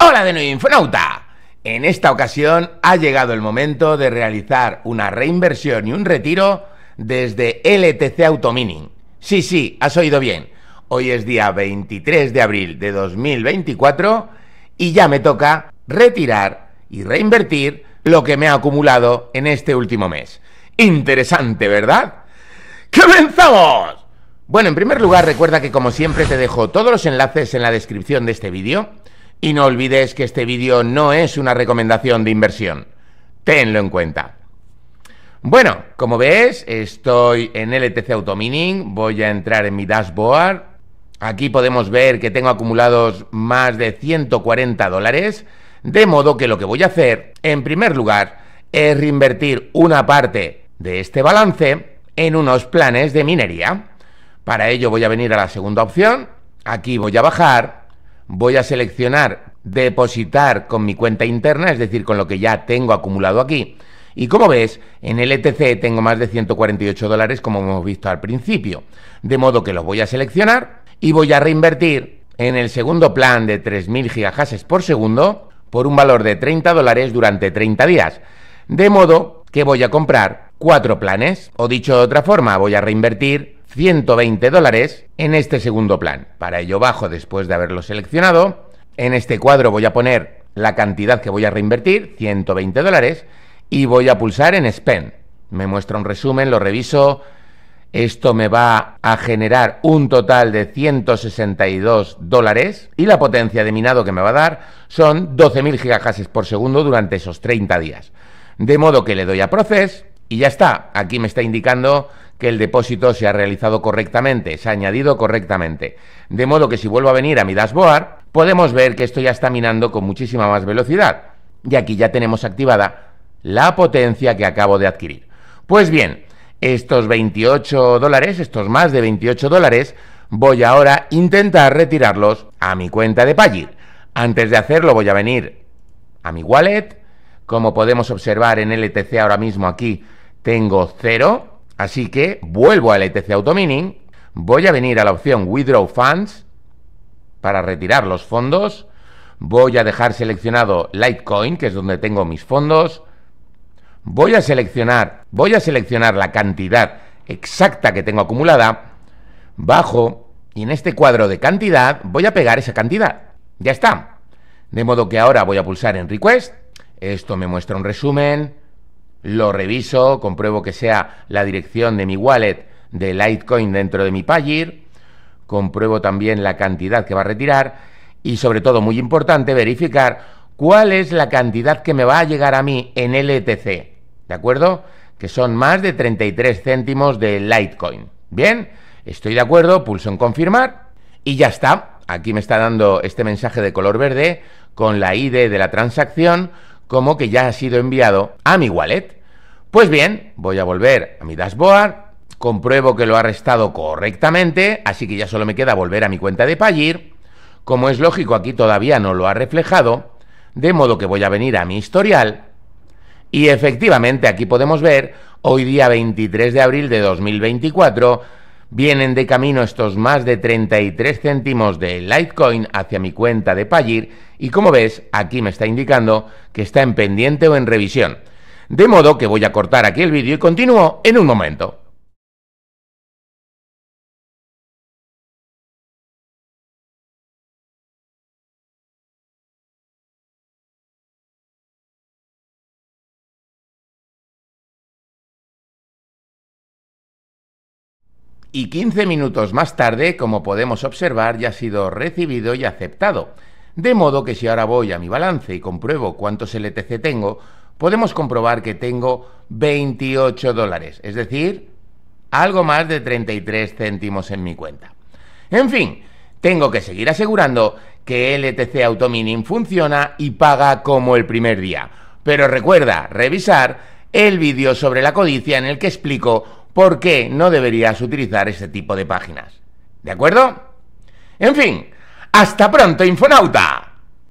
Hola de nuevo Infonauta. En esta ocasión ha llegado el momento de realizar una reinversión y un retiro desde LTC Automining. Sí, sí, has oído bien. Hoy es día 23 de abril de 2024 y ya me toca retirar y reinvertir lo que me ha acumulado en este último mes. Interesante, ¿verdad? ¡Comenzamos! Bueno, en primer lugar recuerda que como siempre te dejo todos los enlaces en la descripción de este vídeo y no olvides que este vídeo no es una recomendación de inversión. Tenlo en cuenta. Bueno, como ves, estoy en LTC e Automining, voy a entrar en mi dashboard. Aquí podemos ver que tengo acumulados más de 140 dólares, de modo que lo que voy a hacer, en primer lugar, es reinvertir una parte de este balance en unos planes de minería. Para ello voy a venir a la segunda opción, aquí voy a bajar voy a seleccionar depositar con mi cuenta interna, es decir, con lo que ya tengo acumulado aquí. Y como ves, en el ETC tengo más de 148 dólares como hemos visto al principio. De modo que lo voy a seleccionar y voy a reinvertir en el segundo plan de 3.000 gigahashes por segundo por un valor de 30 dólares durante 30 días. De modo que voy a comprar cuatro planes. O dicho de otra forma, voy a reinvertir 120 dólares en este segundo plan. Para ello bajo después de haberlo seleccionado. En este cuadro voy a poner la cantidad que voy a reinvertir, 120 dólares, y voy a pulsar en Spend. Me muestra un resumen, lo reviso. Esto me va a generar un total de 162 dólares y la potencia de minado que me va a dar son 12.000 gigajases por segundo durante esos 30 días. De modo que le doy a Process y ya está. Aquí me está indicando que el depósito se ha realizado correctamente, se ha añadido correctamente. De modo que si vuelvo a venir a mi dashboard, podemos ver que esto ya está minando con muchísima más velocidad. Y aquí ya tenemos activada la potencia que acabo de adquirir. Pues bien, estos 28 dólares, estos más de 28 dólares, voy ahora a intentar retirarlos a mi cuenta de Payeer. Antes de hacerlo voy a venir a mi wallet. Como podemos observar en LTC e ahora mismo aquí tengo 0, Así que vuelvo a LTC Automining, voy a venir a la opción Withdraw Funds para retirar los fondos, voy a dejar seleccionado Litecoin, que es donde tengo mis fondos, voy a seleccionar, voy a seleccionar la cantidad exacta que tengo acumulada, bajo y en este cuadro de cantidad voy a pegar esa cantidad. Ya está. De modo que ahora voy a pulsar en Request, esto me muestra un resumen, lo reviso, compruebo que sea la dirección de mi wallet de Litecoin dentro de mi Payeer, compruebo también la cantidad que va a retirar y sobre todo, muy importante, verificar cuál es la cantidad que me va a llegar a mí en LTC, e ¿de acuerdo? Que son más de 33 céntimos de Litecoin. Bien, estoy de acuerdo, pulso en confirmar y ya está. Aquí me está dando este mensaje de color verde con la ID de la transacción, como que ya ha sido enviado a mi wallet. Pues bien, voy a volver a mi dashboard, compruebo que lo ha restado correctamente, así que ya solo me queda volver a mi cuenta de Payeer Como es lógico, aquí todavía no lo ha reflejado, de modo que voy a venir a mi historial y efectivamente aquí podemos ver hoy día 23 de abril de 2024 Vienen de camino estos más de 33 céntimos de Litecoin hacia mi cuenta de Payeer y como ves, aquí me está indicando que está en pendiente o en revisión. De modo que voy a cortar aquí el vídeo y continúo en un momento. y 15 minutos más tarde, como podemos observar, ya ha sido recibido y aceptado. De modo que si ahora voy a mi balance y compruebo cuántos LTC tengo, podemos comprobar que tengo 28 dólares, es decir, algo más de 33 céntimos en mi cuenta. En fin, tengo que seguir asegurando que LTC Automining funciona y paga como el primer día. Pero recuerda revisar el vídeo sobre la codicia en el que explico por qué no deberías utilizar ese tipo de páginas. ¿De acuerdo? En fin, hasta pronto, Infonauta.